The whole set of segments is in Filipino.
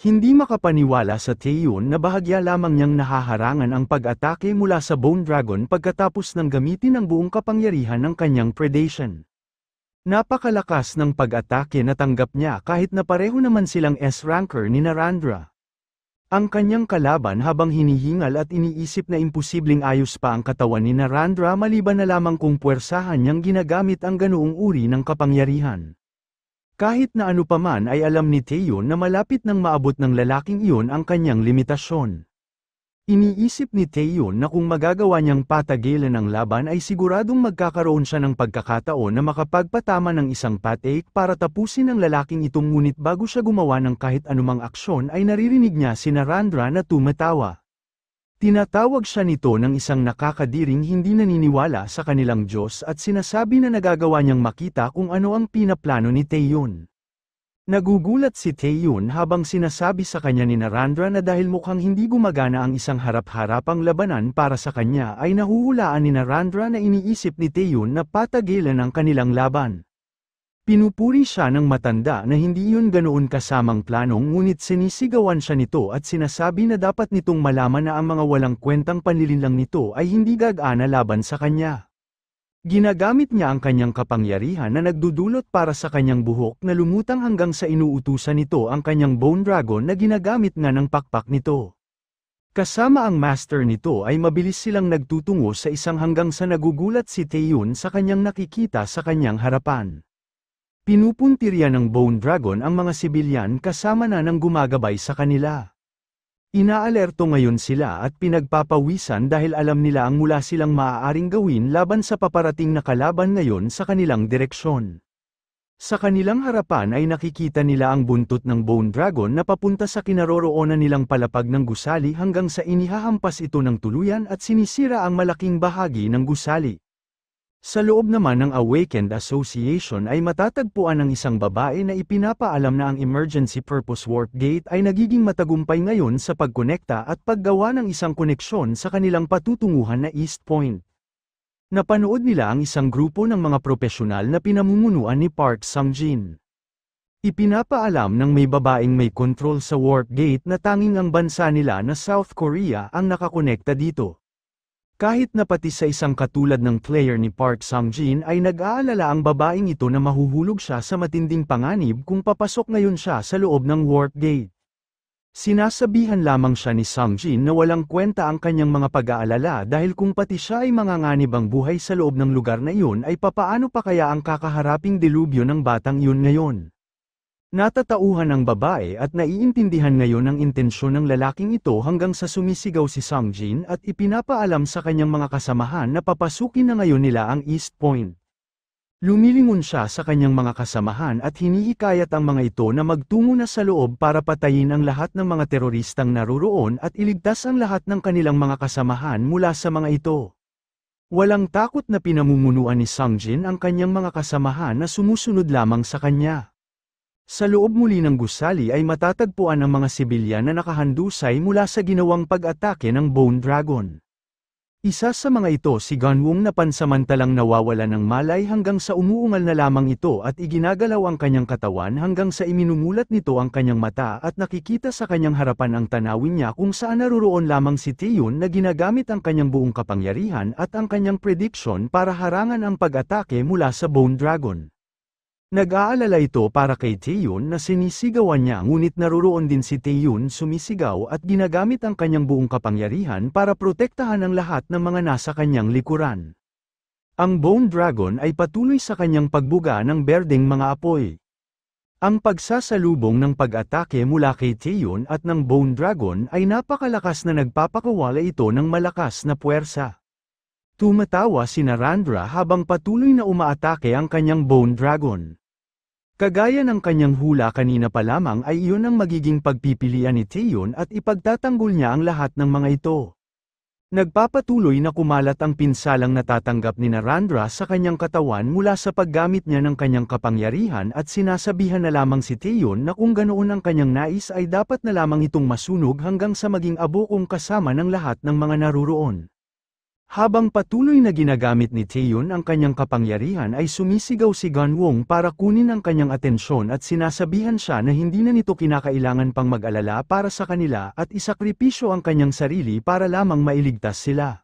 Hindi makapaniwala sa Taeyun na bahagya lamang niyang nahaharangan ang pag-atake mula sa Bone Dragon pagkatapos ng gamitin ang buong kapangyarihan ng kanyang predation. Napakalakas ng pag-atake na tanggap niya kahit na pareho naman silang S-ranker ni Narandra. Ang kanyang kalaban habang hinihingal at iniisip na imposibleng ayos pa ang katawan ni Narandra maliban na lamang kung puwersahan niyang ginagamit ang ganoong uri ng kapangyarihan. Kahit na ano paman ay alam ni Teo na malapit nang maabot ng lalaking iyon ang kanyang limitasyon. Iniisip ni Teo na kung magagawa niyang patagilan ang laban ay siguradong magkakaroon siya ng pagkakataon na makapagpatama ng isang patake para tapusin ang lalaking itong ngunit bago siya gumawa ng kahit anumang aksyon ay naririnig niya si Narandra na tumatawa. Tinatawag siya nito ng isang nakakadiring hindi naniniwala sa kanilang Diyos at sinasabi na nagagawa niyang makita kung ano ang pinaplano ni Taeyun. Nagugulat si Taeyun habang sinasabi sa kanya ni Narandra na dahil mukhang hindi gumagana ang isang harap-harapang labanan para sa kanya ay nahuhulaan ni Narandra na iniisip ni Taeyun na patagilan ang kanilang laban. Pinupuri siya ng matanda na hindi yun ganoon kasamang planong ngunit sinisigawan siya nito at sinasabi na dapat nitong malaman na ang mga walang kwentang panlilinlang nito ay hindi gagana laban sa kanya. Ginagamit niya ang kanyang kapangyarihan na nagdudulot para sa kanyang buhok na lumutang hanggang sa inuutusan nito ang kanyang bone dragon na ginagamit na ng pakpak nito. Kasama ang master nito ay mabilis silang nagtutungo sa isang hanggang sa nagugulat si Taeyun sa kanyang nakikita sa kanyang harapan. Pinupuntirya ng Bone Dragon ang mga sibilyan kasama na ng gumagabay sa kanila. Inaalerto ngayon sila at pinagpapawisan dahil alam nila ang mula silang maaaring gawin laban sa paparating na kalaban ngayon sa kanilang direksyon. Sa kanilang harapan ay nakikita nila ang buntot ng Bone Dragon na papunta sa kinaroroonan nilang palapag ng gusali hanggang sa inihahampas ito ng tuluyan at sinisira ang malaking bahagi ng gusali. Sa loob naman ng Awakened Association ay matatagpuan ang isang babae na ipinapaalam na ang emergency purpose work gate ay nagiging matagumpay ngayon sa pagkonekta at paggawa ng isang koneksyon sa kanilang patutunguhan na East Point. Napanood nila ang isang grupo ng mga propesyonal na pinamumunuan ni Park Sangjin. Ipinapaalam ng may babaeng may control sa warp gate na tanging ang bansa nila na South Korea ang nakakonekta dito. Kahit na pati sa isang katulad ng player ni Park Sang-jin ay nag-aalala ang babaeng ito na mahuhulog siya sa matinding panganib kung papasok ngayon siya sa loob ng warp gate. Sinasabihan lamang siya ni Sang-jin na walang kwenta ang kanyang mga pag-aalala dahil kung pati siya ay manganganib ang buhay sa loob ng lugar na iyon ay papaano pa kaya ang kakaharaping dilubyo ng batang iyon ngayon. Natatauhan ang babae at naiintindihan ngayon ang intensyon ng lalaking ito hanggang sa sumisigaw si Sangjin at ipinapaalam sa kanyang mga kasamahan na papasukin na ngayon nila ang East Point. Lumilingon siya sa kanyang mga kasamahan at hinihikayat ang mga ito na magtungo na sa loob para patayin ang lahat ng mga teroristang naruroon at iligtas ang lahat ng kanilang mga kasamahan mula sa mga ito. Walang takot na pinamumunuan ni Sangjin ang kanyang mga kasamahan na sumusunod lamang sa kanya. Sa loob muli ng gusali ay matatagpuan ang mga sibilyan na nakahandusay mula sa ginawang pag-atake ng Bone Dragon. Isa sa mga ito si Ganwong na pansamantalang nawawala ng malay hanggang sa umuungal na lamang ito at iginagalaw ang kanyang katawan hanggang sa iminumulat nito ang kanyang mata at nakikita sa kanyang harapan ang tanawin niya kung saan naroroon lamang si Tiyun na ginagamit ang kanyang buong kapangyarihan at ang kanyang prediction para harangan ang pag-atake mula sa Bone Dragon. Nag-aalala ito para kay Taeyun na sinisigawan niya ngunit naruroon din si Taeyun sumisigaw at ginagamit ang kanyang buong kapangyarihan para protektahan ang lahat ng mga nasa kanyang likuran. Ang Bone Dragon ay patuloy sa kanyang pagbuga ng berdeng mga apoy. Ang pagsasalubong ng pag-atake mula kay Taeyun at ng Bone Dragon ay napakalakas na nagpapakawala ito ng malakas na puwersa. Tumatawa si Narandra habang patuloy na umaatake ang kanyang Bone Dragon. Kagaya ng kanyang hula kanina pa lamang ay iyon ang magiging pagpipilian ni Taeyon at ipagtatanggol niya ang lahat ng mga ito. Nagpapatuloy na kumalat ang pinsalang natatanggap ni Narandra sa kanyang katawan mula sa paggamit niya ng kanyang kapangyarihan at sinasabihan na lamang si Taeyon na kung ganoon ang kanyang nais ay dapat na lamang itong masunog hanggang sa maging abo kung kasama ng lahat ng mga naruroon. Habang patuloy na ginagamit ni Taeyun ang kanyang kapangyarihan ay sumisigaw si Ganwong para kunin ang kanyang atensyon at sinasabihan siya na hindi na nito kinakailangan pang mag-alala para sa kanila at isakripisyo ang kanyang sarili para lamang mailigtas sila.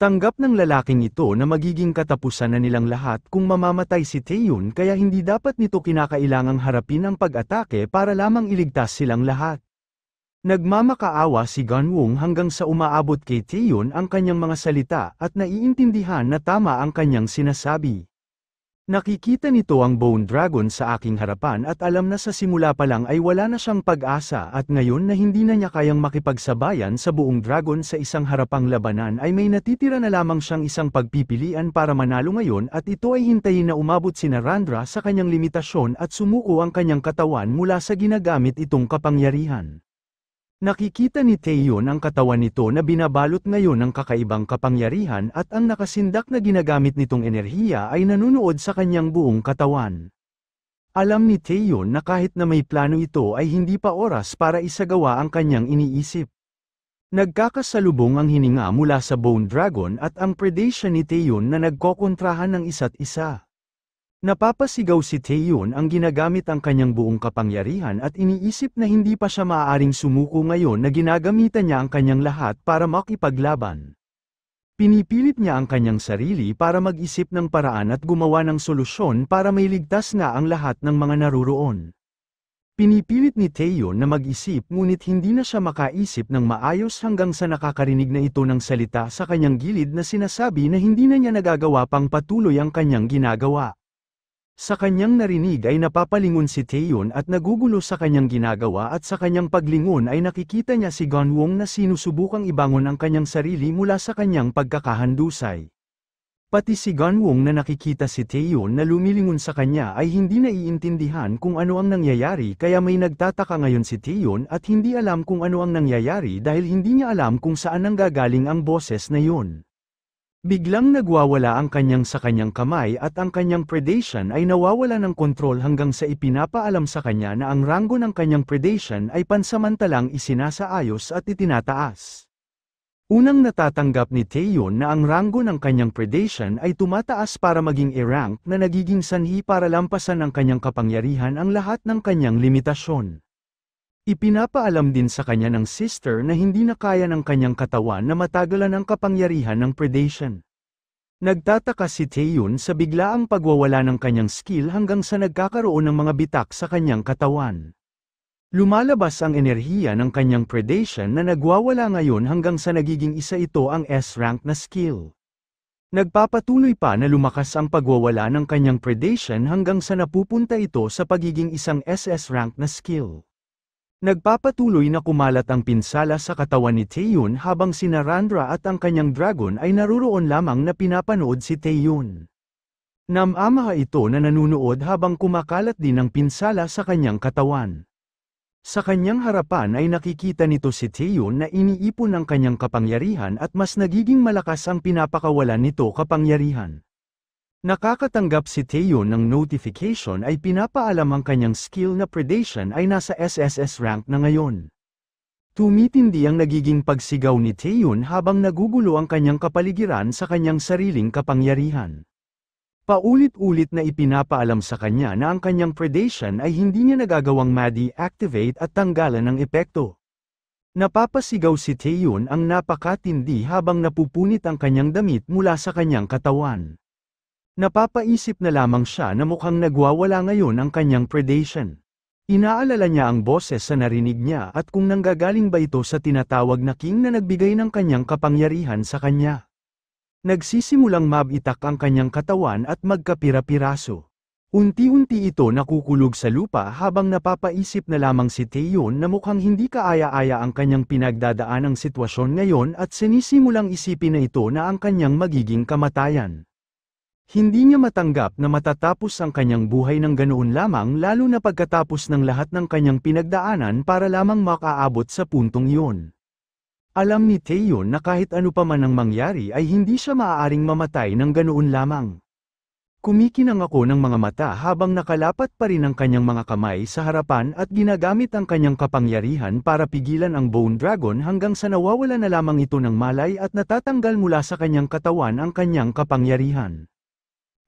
Tanggap ng lalaking ito na magiging katapusan na nilang lahat kung mamamatay si Taeyun kaya hindi dapat nito kinakailangang harapin ang pag-atake para lamang iligtas silang lahat. Nagmamakaawa si Ganwong hanggang sa umaabot kay Taeyon ang kanyang mga salita at naiintindihan na tama ang kanyang sinasabi. Nakikita nito ang Bone Dragon sa aking harapan at alam na sa simula pa lang ay wala na siyang pag-asa at ngayon na hindi na niya kayang makipagsabayan sa buong dragon sa isang harapang labanan ay may natitira na lamang siyang isang pagpipilian para manalo ngayon at ito ay hintayin na umabot si Narandra sa kanyang limitasyon at sumuko ang kanyang katawan mula sa ginagamit itong kapangyarihan. Nakikita ni Taeyon ang katawan nito na binabalot ngayon ng kakaibang kapangyarihan at ang nakasindak na ginagamit nitong enerhiya ay nanunood sa kanyang buong katawan. Alam ni Taeyon na kahit na may plano ito ay hindi pa oras para isagawa ang kanyang iniisip. Nagkakasalubong ang hininga mula sa Bone Dragon at ang predation ni Taeyon na nagkokontrahan ng isa't isa. Napapasigaw si Taeyun ang ginagamit ang kanyang buong kapangyarihan at iniisip na hindi pa siya maaaring sumuko ngayon na ginagamitan niya ang kanyang lahat para makipaglaban. Pinipilit niya ang kanyang sarili para mag-isip ng paraan at gumawa ng solusyon para may ligtas na ang lahat ng mga naruroon. Pinipilit ni Taeyun na mag-isip ngunit hindi na siya makaisip ng maayos hanggang sa nakakarinig na ito ng salita sa kanyang gilid na sinasabi na hindi na niya nagagawa pang patuloy ang kanyang ginagawa. Sa kanyang narinig ay napapalingon si Taeyon at nagugulo sa kanyang ginagawa at sa kanyang paglingon ay nakikita niya si Gonwong na sinusubukang ibangon ang kanyang sarili mula sa kanyang pagkakahandusay. Pati si Gonwong na nakikita si Taeyon na lumilingon sa kanya ay hindi naiintindihan kung ano ang nangyayari kaya may nagtataka ngayon si Taeyon at hindi alam kung ano ang nangyayari dahil hindi niya alam kung saan ang gagaling ang boses na yun. Biglang nagwawala ang kanyang sa kanyang kamay at ang kanyang predation ay nawawala ng kontrol hanggang sa ipinapaalam sa kanya na ang ranggo ng kanyang predation ay pansamantalang isinasaayos at itinataas. Unang natatanggap ni Taeyon na ang ranggo ng kanyang predation ay tumataas para maging a rank na nagiging sanhi para lampasan ng kanyang kapangyarihan ang lahat ng kanyang limitasyon. Ipinapaalam din sa kanya ng sister na hindi na kaya ng kanyang katawan na matagalan ang kapangyarihan ng predation. Nagtataka si Taeyun sa biglaang pagwawala ng kanyang skill hanggang sa nagkakaroon ng mga bitak sa kanyang katawan. Lumalabas ang enerhiya ng kanyang predation na nagwawala ngayon hanggang sa nagiging isa ito ang S-rank na skill. Nagpapatuloy pa na lumakas ang pagwawala ng kanyang predation hanggang sa napupunta ito sa pagiging isang SS-rank na skill. Nagpapatuloy na kumalat ang pinsala sa katawan ni Taeyun habang si Narandra at ang kanyang dragon ay naruroon lamang na pinapanood si Taeyun. Namamaha ito na nanunood habang kumakalat din ang pinsala sa kanyang katawan. Sa kanyang harapan ay nakikita nito si Taeyun na iniipon ang kanyang kapangyarihan at mas nagiging malakas ang pinapakawalan nito kapangyarihan. Nakakatanggap si Teo ng notification ay pinapaalam ang kanyang skill na predation ay nasa SSS rank na ngayon. Tumitindi ang nagiging pagsigaw ni Taeyun habang nagugulo ang kanyang kapaligiran sa kanyang sariling kapangyarihan. Paulit-ulit na ipinapaalam sa kanya na ang kanyang predation ay hindi niya nagagawang madi activate at tanggalan ng epekto. Napapasigaw si Taeyun ang napakatindi habang napupunit ang kanyang damit mula sa kanyang katawan. Napapaisip na lamang siya na mukhang nagwawala ngayon ang kanyang predation. Inaalala niya ang boses sa narinig niya at kung nanggagaling ba ito sa tinatawag na king na nagbigay ng kanyang kapangyarihan sa kanya. Nagsisimulang mabitak ang kanyang katawan at magkapira-piraso. Unti-unti ito nakukulog sa lupa habang napapaisip na lamang si Taeyon na mukhang hindi kaaya-aya ang kanyang pinagdadaan ang sitwasyon ngayon at sinisimulang isipin na ito na ang kanyang magiging kamatayan. Hindi niya matanggap na matatapos ang kanyang buhay ng ganoon lamang lalo na pagkatapos ng lahat ng kanyang pinagdaanan para lamang makaabot sa puntong iyon. Alam ni Taeyon na kahit ano pa man ang mangyari ay hindi siya maaaring mamatay ng ganoon lamang. Kumikinang ako ng mga mata habang nakalapat pa rin ang kanyang mga kamay sa harapan at ginagamit ang kanyang kapangyarihan para pigilan ang Bone Dragon hanggang sa nawawala na lamang ito ng malay at natatanggal mula sa kanyang katawan ang kanyang kapangyarihan.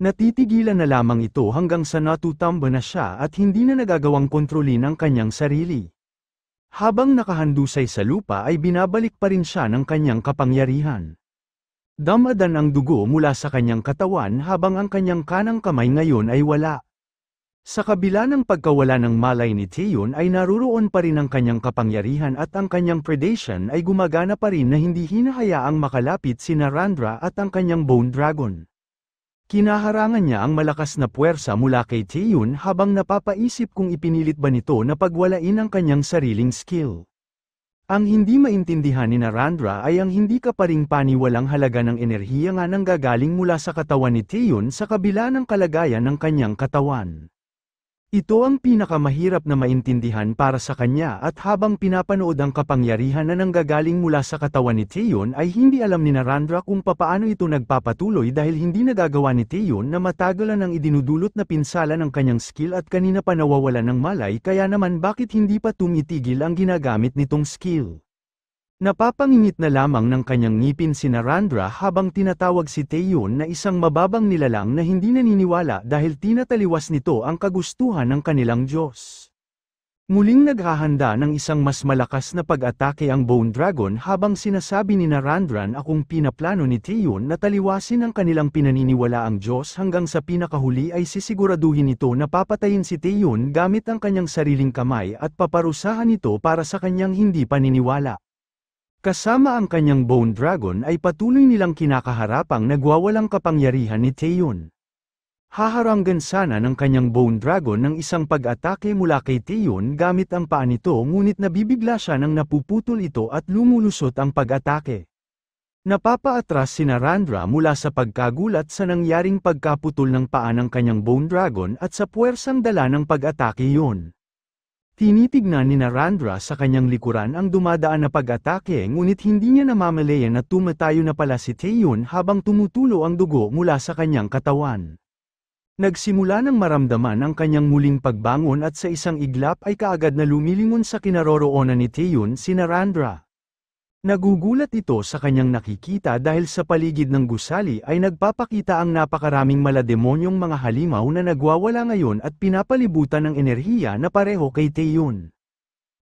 Natitigilan na lamang ito hanggang sa natutamba na siya at hindi na nagagawang kontrolin ang kanyang sarili. Habang nakahandusay sa lupa ay binabalik pa rin siya ng kanyang kapangyarihan. Damadan ang dugo mula sa kanyang katawan habang ang kanyang kanang kamay ngayon ay wala. Sa kabila ng pagkawala ng malay ni Tion ay naruroon pa rin ang kanyang kapangyarihan at ang kanyang predation ay gumagana pa rin na hindi hinahayaang makalapit si Narandra at ang kanyang bone dragon. Kinaharangan niya ang malakas na puwersa mula kay Taeyun habang napapaisip kung ipinilit ba nito na pagwalain ang kanyang sariling skill. Ang hindi maintindihan ni Narandra ay ang hindi ka pa ring paniwalang halaga ng enerhiya nga nang gagaling mula sa katawan ni Taeyun sa kabila ng kalagayan ng kanyang katawan. Ito ang pinakamahirap na maintindihan para sa kanya at habang pinapanood ang kapangyarihan na nanggagaling mula sa katawan ni Taeyon ay hindi alam ni Narandra kung papaano ito nagpapatuloy dahil hindi nagagawa ni Taeyon na matagalan ang idinudulot na pinsala ng kanyang skill at kanina pa nawawala ng malay kaya naman bakit hindi pa tumitigil ang ginagamit nitong skill. Napapangingit na lamang ng kanyang ngipin si Narandra habang tinatawag si Taeyun na isang mababang nilalang na hindi naniniwala dahil tinataliwas nito ang kagustuhan ng kanilang Diyos. Muling naghahanda ng isang mas malakas na pag-atake ang Bone Dragon habang sinasabi ni Narandran akong pinaplano ni Taeyun na taliwasin ang kanilang pinaniniwalaang Diyos hanggang sa pinakahuli ay sisiguraduhin nito na papatayin si Taeyun gamit ang kanyang sariling kamay at paparusahan ito para sa kanyang hindi paniniwala. Kasama ang kanyang Bone Dragon ay patuloy nilang kinakaharap ang nagwawalang kapangyarihan ni Taeyun. Haharanggan sana ng kanyang Bone Dragon ng isang pag-atake mula kay Taeyun gamit ang paa nito ngunit nabibigla siya nang napuputol ito at lumulusot ang pag-atake. Napapaatras si Narandra mula sa pagkagulat sa nangyaring pagkaputol ng paa ng kanyang Bone Dragon at sa puwersang dala ng pag-atake yun. Tinitignan ni Narandra sa kanyang likuran ang dumadaan na pag-atake ngunit hindi niya namamalayan na tumatayo na pala si Taeyun habang tumutulo ang dugo mula sa kanyang katawan. Nagsimula ng maramdaman ang kanyang muling pagbangon at sa isang iglap ay kaagad na lumilingon sa kinaroroonan ni Taeyun si Narandra. Nagugulat ito sa kanyang nakikita dahil sa paligid ng gusali ay nagpapakita ang napakaraming malademonyong mga halimaw na nagwawala ngayon at pinapalibutan ng enerhiya na pareho kay Taeyun.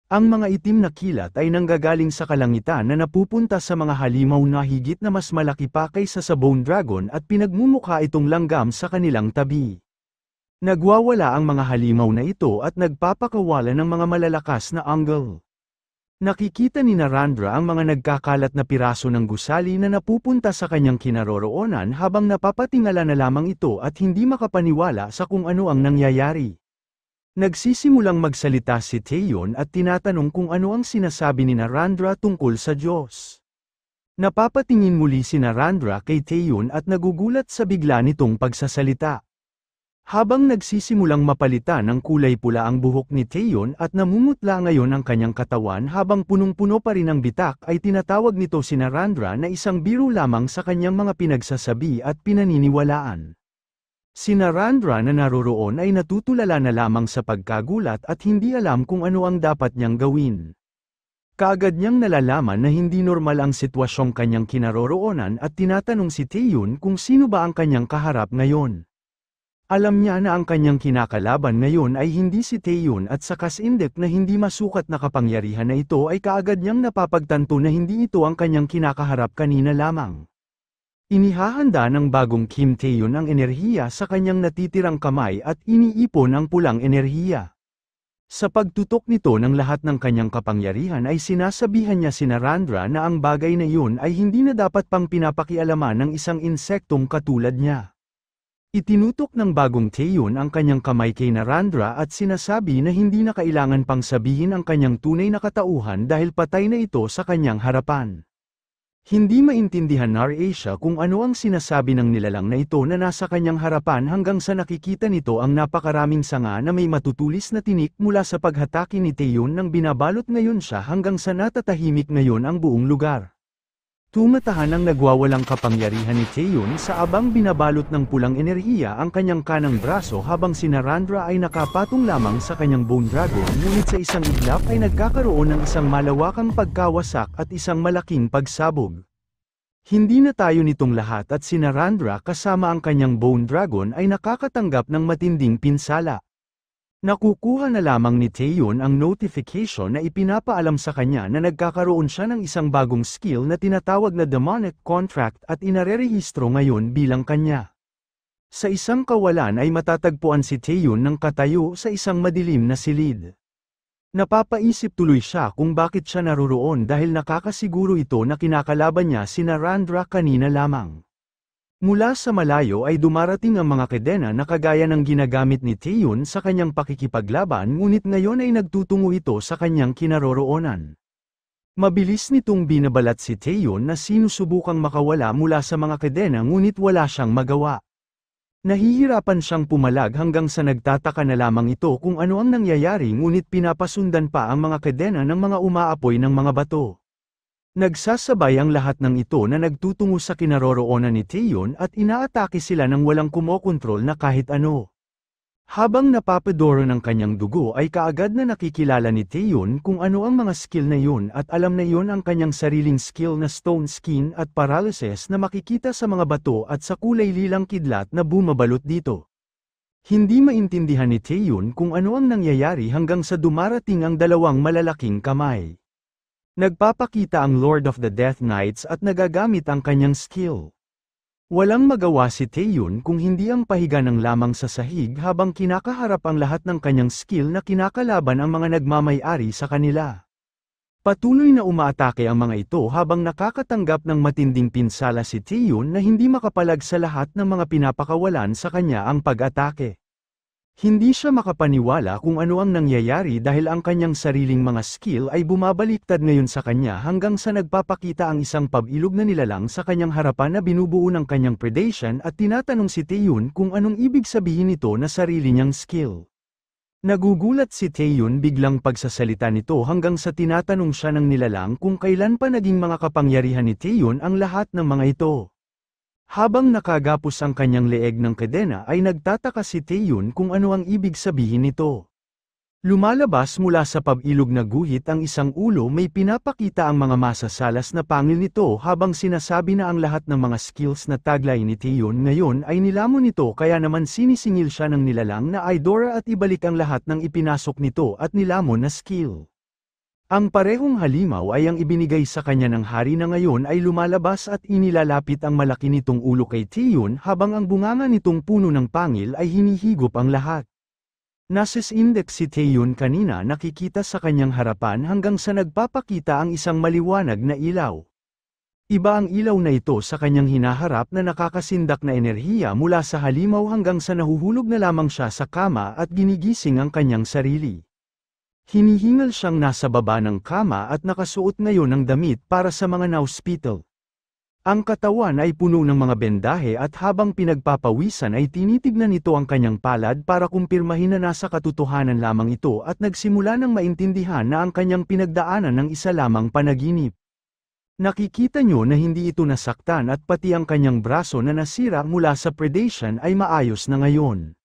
Ang mga itim na kilat ay nanggagaling sa kalangitan na napupunta sa mga halimaw na higit na mas malaki pa kaysa sa bone dragon at pinagmumukha itong langgam sa kanilang tabi. Nagwawala ang mga halimaw na ito at nagpapakawala ng mga malalakas na angle. Nakikita ni Narandra ang mga nagkakalat na piraso ng gusali na napupunta sa kanyang kinaroroonan habang napapatingala na lamang ito at hindi makapaniwala sa kung ano ang nangyayari. Nagsisimulang magsalita si Taeyon at tinatanong kung ano ang sinasabi ni Narandra tungkol sa Diyos. Napapatingin muli si Narandra kay Taeyon at nagugulat sa bigla nitong pagsasalita. Habang nagsisimulang mapalitan ng kulay pula ang buhok ni Taeyon at namumutla ngayon ang kanyang katawan habang punong-puno pa rin ang bitak ay tinatawag nito si Narandra na isang biro lamang sa kanyang mga pinagsasabi at pinaniniwalaan. Si Narandra na naroroon ay natutulala na lamang sa pagkagulat at hindi alam kung ano ang dapat niyang gawin. Kaagad niyang nalalaman na hindi normal ang sitwasyong kanyang kinaroroonan at tinatanong si Taeyun kung sino ba ang kanyang kaharap ngayon. Alam niya na ang kanyang kinakalaban ngayon ay hindi si Taeyun at sa kasindek na hindi masukat na kapangyarihan na ito ay kaagad niyang napapagtanto na hindi ito ang kanyang kinakaharap kanina lamang. Inihahanda ng bagong Kim Taeyun ang enerhiya sa kanyang natitirang kamay at iniipon ang pulang enerhiya. Sa pagtutok nito ng lahat ng kanyang kapangyarihan ay sinasabihan niya si Narandra na ang bagay na iyon ay hindi na dapat pang pinapakialaman ng isang insektong katulad niya. Itinutok ng bagong Taeyon ang kanyang kamay kay Narandra at sinasabi na hindi na kailangan pang sabihin ang kanyang tunay na katauhan dahil patay na ito sa kanyang harapan. Hindi maintindihan Nar Asia kung ano ang sinasabi ng nilalang na ito na nasa kanyang harapan hanggang sa nakikita nito ang napakaraming sanga na may matutulis na tinik mula sa paghataki ni Taeyon nang binabalot ngayon siya hanggang sa natatahimik ngayon ang buong lugar. Tumatahan ang nagwawalang kapangyarihan ni Cheyun sa abang binabalot ng pulang enerhiya ang kanyang kanang braso habang si Narandra ay nakapatong lamang sa kanyang bone dragon ngunit sa isang iglap ay nagkakaroon ng isang malawakang pagkawasak at isang malaking pagsabog. Hindi na tayo nitong lahat at si Narandra kasama ang kanyang bone dragon ay nakakatanggap ng matinding pinsala. Nakukuha na lamang ni Taeyeon ang notification na ipinapaalam sa kanya na nagkakaroon siya ng isang bagong skill na tinatawag na demonic contract at inarerehistro ngayon bilang kanya. Sa isang kawalan ay matatagpuan si Taeyeon ng katayo sa isang madilim na silid. Napapaisip tuloy siya kung bakit siya naroroon dahil nakakasiguro ito na kinakalaban niya si Narandra kanina lamang. Mula sa malayo ay dumarating ang mga kadena na kagaya ng ginagamit ni Taeyun sa kanyang pakikipaglaban ngunit ngayon ay nagtutungo ito sa kanyang kinaroroonan. Mabilis nitong binabalat si Taeyun na sinusubukang makawala mula sa mga kadena ngunit wala siyang magawa. Nahihirapan siyang pumalag hanggang sa nagtataka na lamang ito kung ano ang nangyayari ngunit pinapasundan pa ang mga kadena ng mga umaapoy ng mga bato. Nagsasabay ang lahat ng ito na nagtutungo sa kinaroroonan ni Taeyon at inaatake sila ng walang kumokontrol na kahit ano. Habang napapadoro ng kanyang dugo ay kaagad na nakikilala ni Taeyon kung ano ang mga skill na yun at alam na yun ang kanyang sariling skill na stone skin at paralysis na makikita sa mga bato at sa kulay lilang kidlat na bumabalot dito. Hindi maintindihan ni Taeyon kung ano ang nangyayari hanggang sa dumarating ang dalawang malalaking kamay. Nagpapakita ang Lord of the Death Knights at nagagamit ang kanyang skill. Walang magawa si Taeyun kung hindi ang pahiga ng lamang sa sahig habang kinakaharap ang lahat ng kanyang skill na kinakalaban ang mga nagmamayari sa kanila. Patuloy na umaatake ang mga ito habang nakakatanggap ng matinding pinsala si Taeyun na hindi makapalag sa lahat ng mga pinapakawalan sa kanya ang pag-atake. Hindi siya makapaniwala kung ano ang nangyayari dahil ang kanyang sariling mga skill ay bumabaliktad ngayon sa kanya hanggang sa nagpapakita ang isang pabilog na nilalang sa kanyang harapan na binubuo ng kanyang predation at tinatanong si Taeyun kung anong ibig sabihin nito na sarili niyang skill. Nagugulat si Taeyun biglang pagsasalita nito hanggang sa tinatanong siya ng nilalang kung kailan pa naging mga kapangyarihan ni Taeyun ang lahat ng mga ito. Habang nakagapos ang kanyang leeg ng kadena ay nagtataka si Taeyun kung ano ang ibig sabihin nito. Lumalabas mula sa pabilog na guhit ang isang ulo may pinapakita ang mga masasalas na pangil nito habang sinasabi na ang lahat ng mga skills na taglay ni Taeyun ngayon ay nilamon nito kaya naman sinisingil siya ng nilalang na Idora at ibalik ang lahat ng ipinasok nito at nilamon na skill. Ang parehong halimaw ay ang ibinigay sa kanya ng hari na ngayon ay lumalabas at inilalapit ang malaki nitong ulo kay Tiyun habang ang bunganga nitong puno ng pangil ay hinihigop ang lahat. Nasis index si Tiyun kanina nakikita sa kanyang harapan hanggang sa nagpapakita ang isang maliwanag na ilaw. Iba ang ilaw na ito sa kanyang hinaharap na nakakasindak na enerhiya mula sa halimaw hanggang sa nahuhulog na lamang siya sa kama at ginigising ang kanyang sarili. Hinihingal siyang nasa baba ng kama at nakasuot ngayon ng damit para sa mga na-hospital. Ang katawan ay puno ng mga bendahe at habang pinagpapawisan ay tinitignan nito ang kanyang palad para kumpirmahin na nasa katotohanan lamang ito at nagsimula ng maintindihan na ang kanyang pinagdaanan ng isa lamang panaginip. Nakikita nyo na hindi ito nasaktan at pati ang kanyang braso na nasira mula sa predation ay maayos na ngayon.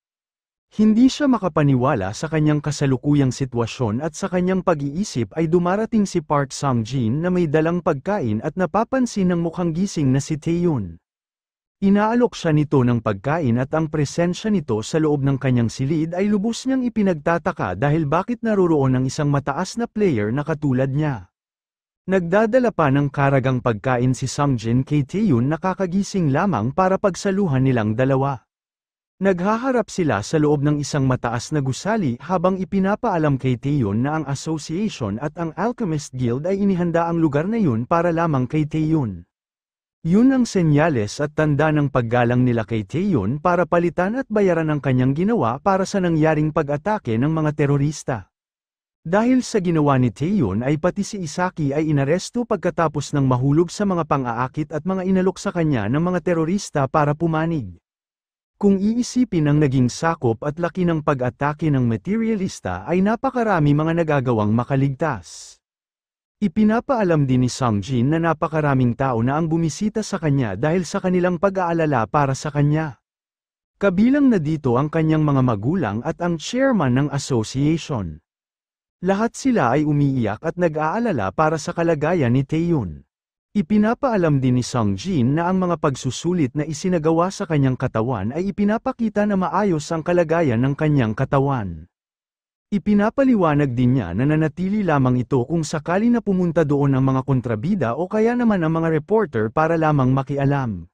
Hindi siya makapaniwala sa kanyang kasalukuyang sitwasyon at sa kanyang pag-iisip ay dumarating si Park Sang-jin na may dalang pagkain at napapansin ng mukhang gising na si Taeyun. Inaalok siya nito ng pagkain at ang presensya nito sa loob ng kanyang silid ay lubos niyang ipinagtataka dahil bakit naroroon ang isang mataas na player na katulad niya. Nagdadala pa ng karagang pagkain si Sang-jin kay Taeyun kakagising lamang para pagsaluhan nilang dalawa. Naghaharap sila sa loob ng isang mataas na gusali habang ipinapaalam kay Taeyon na ang association at ang Alchemist Guild ay inihanda ang lugar na yun para lamang kay Taeyon. Yun ang senyales at tanda ng paggalang nila kay Taeyon para palitan at bayaran ang kanyang ginawa para sa nangyaring pag-atake ng mga terorista. Dahil sa ginawa ni Taeyon ay pati si Isaki ay inaresto pagkatapos ng mahulog sa mga pang-aakit at mga inalok sa kanya ng mga terorista para pumanig. Kung iisipin ang naging sakop at laki ng pag-atake ng materialista ay napakarami mga nagagawang makaligtas. Ipinapaalam din ni Sangjin na napakaraming tao na ang bumisita sa kanya dahil sa kanilang pag-aalala para sa kanya. Kabilang na dito ang kanyang mga magulang at ang chairman ng association. Lahat sila ay umiiyak at nag-aalala para sa kalagayan ni Taeyun. Ipinapaalam din ni Sung Jin na ang mga pagsusulit na isinagawa sa kanyang katawan ay ipinapakita na maayos ang kalagayan ng kanyang katawan. Ipinapaliwanag din niya na nanatili lamang ito kung sakali na pumunta doon ang mga kontrabida o kaya naman ang mga reporter para lamang makialam.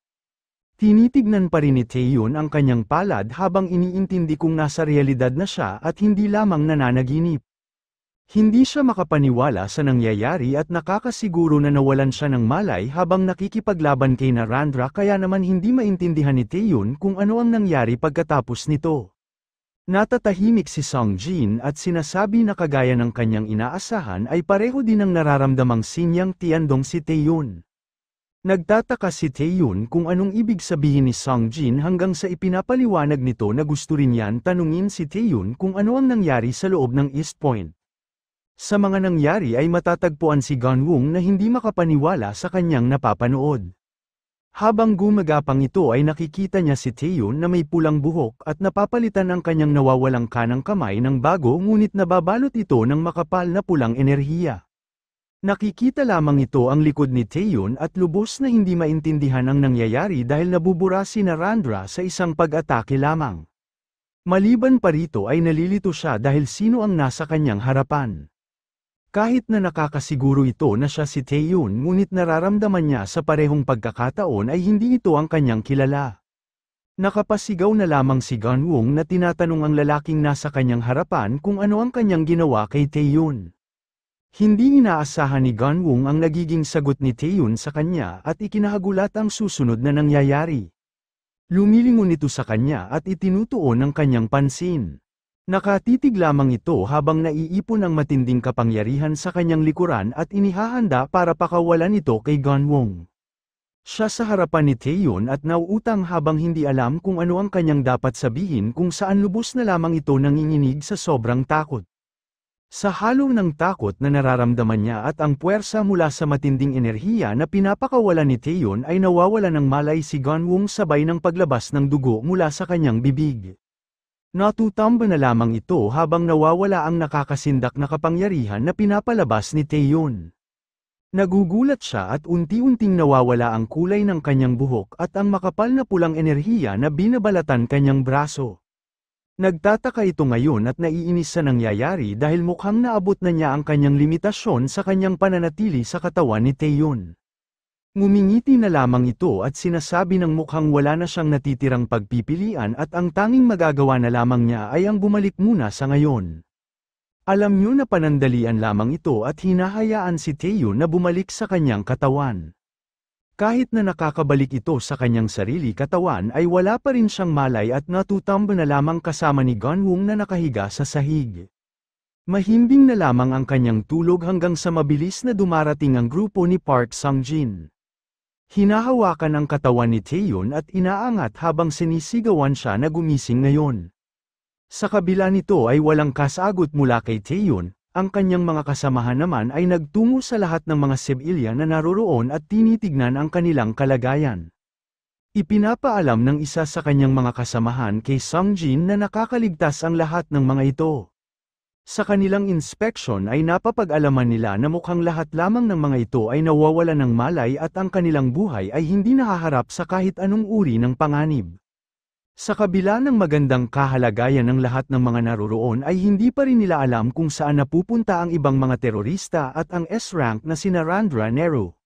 Tinitignan pa rin ni Taeyun ang kanyang palad habang iniintindi kung nasa realidad na siya at hindi lamang nananaginip. Hindi siya makapaniwala sa nangyayari at nakakasiguro na nawalan siya ng malay habang nakikipaglaban kay Narandra kaya naman hindi maintindihan ni Taeyun kung ano ang nangyari pagkatapos nito. Natatahimik si Song Jin at sinasabi na kagaya ng kanyang inaasahan ay pareho din ang nararamdamang sinyang tiandong si Taeyun. Nagtataka si Taeyun kung anong ibig sabihin ni Song Jin hanggang sa ipinapaliwanag nito na gusto rin yan tanungin si Taeyun kung ano ang nangyari sa loob ng East Point. Sa mga nangyari ay matatagpuan si Ganwung na hindi makapaniwala sa kanyang napapanood. Habang gumagapang ito ay nakikita niya si Taeyun na may pulang buhok at napapalitan ang kanyang nawawalang kanang kamay ng bago ngunit nababalot ito ng makapal na pulang enerhiya. Nakikita lamang ito ang likod ni Taeyun at lubos na hindi maintindihan ang nangyayari dahil nabubura si Narandra sa isang pag-atake lamang. Maliban pa rito ay nalilito siya dahil sino ang nasa kanyang harapan. Kahit na nakakasiguro ito na siya si Taeyun ngunit nararamdaman niya sa parehong pagkakataon ay hindi ito ang kanyang kilala. Nakapasigaw na lamang si Ganwong na tinatanong ang lalaking nasa kanyang harapan kung ano ang kanyang ginawa kay Taeyun. Hindi inaasahan ni Ganwong ang nagiging sagot ni Taeyun sa kanya at ikinahagulat ang susunod na nangyayari. Lumilingon ito sa kanya at itinutuon ang kanyang pansin. Nakatitig lamang ito habang naiipon ang matinding kapangyarihan sa kanyang likuran at inihahanda para pakawalan ito kay Ganwong. Siya sa harapan ni Taeyon at nauutang habang hindi alam kung ano ang kanyang dapat sabihin kung saan lubos na lamang ito nanginginig sa sobrang takot. Sa halo ng takot na nararamdaman niya at ang puwersa mula sa matinding enerhiya na pinapakawalan ni Taeyon ay nawawala ng malay si Ganwong sabay ng paglabas ng dugo mula sa kanyang bibig. Natutumba na lamang ito habang nawawala ang nakakasindak na kapangyarihan na pinapalabas ni Taeyon. Nagugulat siya at unti-unting nawawala ang kulay ng kanyang buhok at ang makapal na pulang enerhiya na binabalatan kanyang braso. Nagtataka ito ngayon at naiinis sa nangyayari dahil mukhang naabot na niya ang kanyang limitasyon sa kanyang pananatili sa katawan ni Taeyon. Ngumingiti na lamang ito at sinasabi ng mukhang wala na siyang natitirang pagpipilian at ang tanging magagawa na lamang niya ay ang bumalik muna sa ngayon. Alam niyo na panandalian lamang ito at hinahayaan si Teo na bumalik sa kanyang katawan. Kahit na nakakabalik ito sa kanyang sarili katawan ay wala pa rin siyang malay at natutamba na lamang kasama ni Gunwong na nakahiga sa sahig. Mahimbing na lamang ang kanyang tulog hanggang sa mabilis na dumarating ang grupo ni Park Sangjin. Hinahawakan ang katawan ni Taeyeon at inaangat habang sinisigawan siya na gumising ngayon. Sa kabila nito ay walang kasagot mula kay Taeyeon, ang kanyang mga kasamahan naman ay nagtungo sa lahat ng mga sibilya na naroroon at tinitignan ang kanilang kalagayan. Ipinapaalam ng isa sa kanyang mga kasamahan kay Sungjin na nakakaligtas ang lahat ng mga ito. Sa kanilang inspeksyon ay napapag-alaman nila na mukhang lahat lamang ng mga ito ay nawawala ng malay at ang kanilang buhay ay hindi nahaharap sa kahit anong uri ng panganib. Sa kabila ng magandang kahalagayan ng lahat ng mga naroroon ay hindi pa rin nila alam kung saan napupunta ang ibang mga terorista at ang S-rank na si Randra Nero.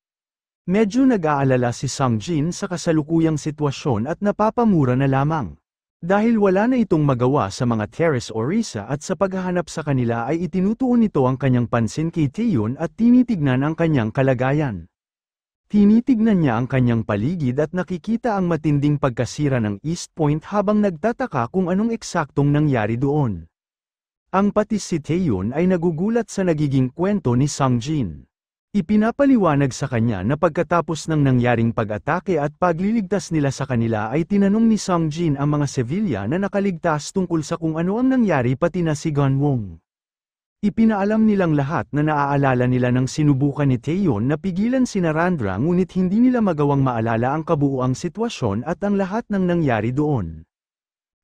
Medyo nag-aalala si Sangjin sa kasalukuyang sitwasyon at napapamura na lamang. Dahil wala na itong magawa sa mga Teres Orisa at sa paghahanap sa kanila ay itinutuon nito ang kanyang pansin kay Tiyun at tinitignan ang kanyang kalagayan. Tinitignan niya ang kanyang paligid at nakikita ang matinding pagkasira ng East Point habang nagtataka kung anong eksaktong nangyari doon. Ang patis si Taeyun ay nagugulat sa nagiging kwento ni Sangjin. Ipinapaliwanag sa kanya na pagkatapos ng nangyaring pag-atake at pagliligtas nila sa kanila ay tinanong ni Song Jin ang mga Sevilla na nakaligtas tungkol sa kung ano ang nangyari pati na si Gon Wong. Ipinaalam nilang lahat na naaalala nila ng sinubukan ni Taeyon na pigilan si Narandra ngunit hindi nila magawang maalala ang kabuuang sitwasyon at ang lahat ng nangyari doon.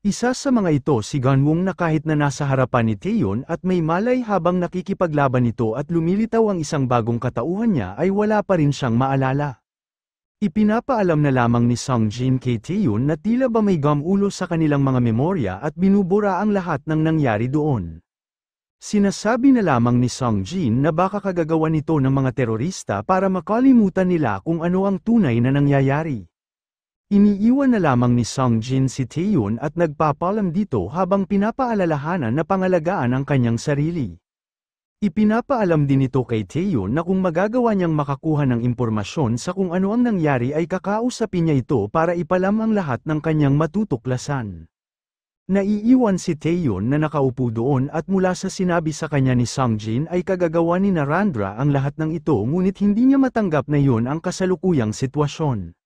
Isa sa mga ito si Ganwong na kahit na nasa harapan ni Taeyon at may malay habang nakikipaglaban nito at lumilitaw ang isang bagong katauhan niya ay wala pa rin siyang maalala. Ipinapaalam na lamang ni Song Jin kay Taeyon na tila ba may gamulo sa kanilang mga memorya at binubura ang lahat ng nangyari doon. Sinasabi na lamang ni Song Jin na baka kagagawa nito ng mga terorista para makalimutan nila kung ano ang tunay na nangyayari. Iniiwan na lamang ni Song Jin si Taeyun at nagpapalam dito habang pinapaalalahanan na pangalagaan ang kanyang sarili. Ipinapaalam din ito kay Taeyun na kung magagawa niyang makakuha ng impormasyon sa kung ano ang nangyari ay kakausapin niya ito para ipalam ang lahat ng kanyang matutuklasan. Naiiwan si Taeyun na nakaupo doon at mula sa sinabi sa kanya ni Song Jin ay kagagawa ni Narandra ang lahat ng ito ngunit hindi niya matanggap na yun ang kasalukuyang sitwasyon.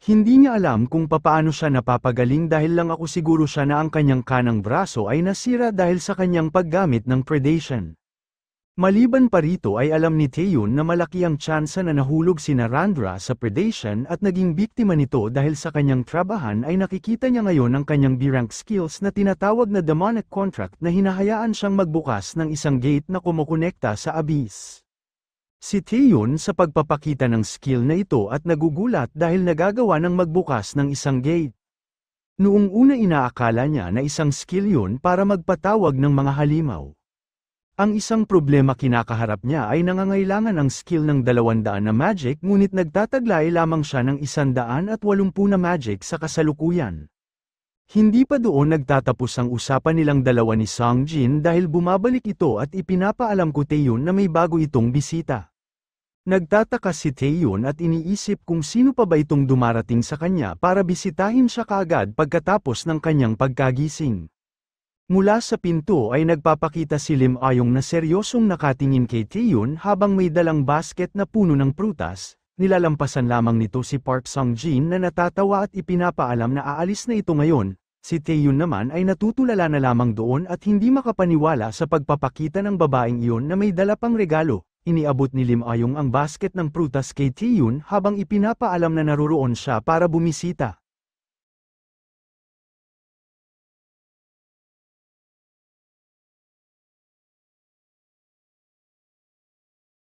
Hindi niya alam kung papaano siya napapagaling dahil lang ako siguro siya na ang kanyang kanang braso ay nasira dahil sa kanyang paggamit ng predation. Maliban pa rito ay alam ni Taeyun na malaki ang tsansa na nahulog si Narandra sa predation at naging biktima nito dahil sa kanyang trabahan ay nakikita niya ngayon ang kanyang B-rank skills na tinatawag na demonic contract na hinahayaan siyang magbukas ng isang gate na kumukonekta sa abyss. Si Taeyun sa pagpapakita ng skill na ito at nagugulat dahil nagagawa ng magbukas ng isang gate. Noong una inaakala niya na isang skill yun para magpatawag ng mga halimaw. Ang isang problema kinakaharap niya ay nangangailangan ang skill ng 200 na magic ngunit nagtataglay lamang siya ng 180 na magic sa kasalukuyan. Hindi pa doon nagtatapos ang usapan nilang dalawa ni Song Jin dahil bumabalik ito at ipinapaalam ko Taeyun na may bago itong bisita. Nagtataka si Taeyun at iniisip kung sino pa ba itong dumarating sa kanya para bisitahin siya kaagad pagkatapos ng kanyang pagkagising. Mula sa pinto ay nagpapakita si Lim Ayong na seryosong nakatingin kay Taeyun habang may dalang basket na puno ng prutas, nilalampasan lamang nito si Park Song Jin na natatawa at ipinapaalam na aalis na ito ngayon, Si Taeyun naman ay natutulala na lamang doon at hindi makapaniwala sa pagpapakita ng babaeng iyon na may dala pang regalo. Iniabot ni Lim Ayong ang basket ng prutas kay Taeyun habang ipinapaalam na naroroon siya para bumisita.